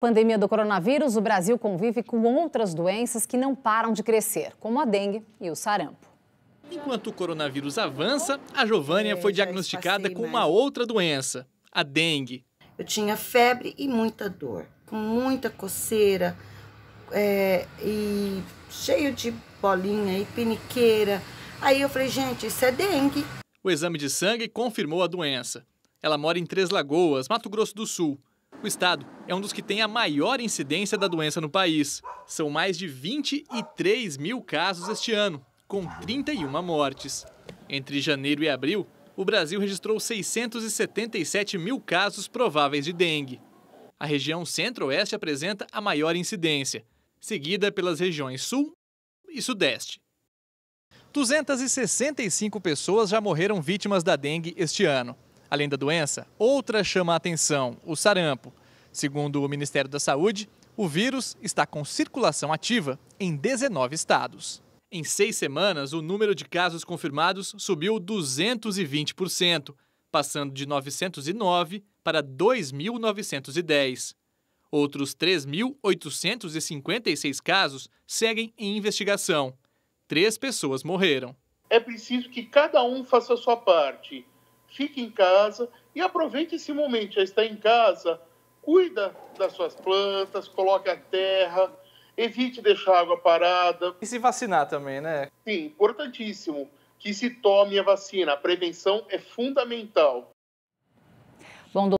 Pandemia do coronavírus, o Brasil convive com outras doenças que não param de crescer, como a dengue e o sarampo. Enquanto o coronavírus avança, a Giovânia foi é, diagnosticada com uma outra doença, a dengue. Eu tinha febre e muita dor, com muita coceira é, e cheio de bolinha e piniqueira. Aí eu falei, gente, isso é dengue. O exame de sangue confirmou a doença. Ela mora em Três Lagoas, Mato Grosso do Sul. O estado é um dos que tem a maior incidência da doença no país. São mais de 23 mil casos este ano, com 31 mortes. Entre janeiro e abril, o Brasil registrou 677 mil casos prováveis de dengue. A região centro-oeste apresenta a maior incidência, seguida pelas regiões sul e sudeste. 265 pessoas já morreram vítimas da dengue este ano. Além da doença, outra chama a atenção: o sarampo. Segundo o Ministério da Saúde, o vírus está com circulação ativa em 19 estados. Em seis semanas, o número de casos confirmados subiu 220%, passando de 909 para 2.910. Outros 3.856 casos seguem em investigação. Três pessoas morreram. É preciso que cada um faça a sua parte fique em casa e aproveite esse momento. Já está em casa, cuida das suas plantas, coloque a terra, evite deixar a água parada. E se vacinar também, né? Sim, importantíssimo que se tome a vacina. A prevenção é fundamental. Bom,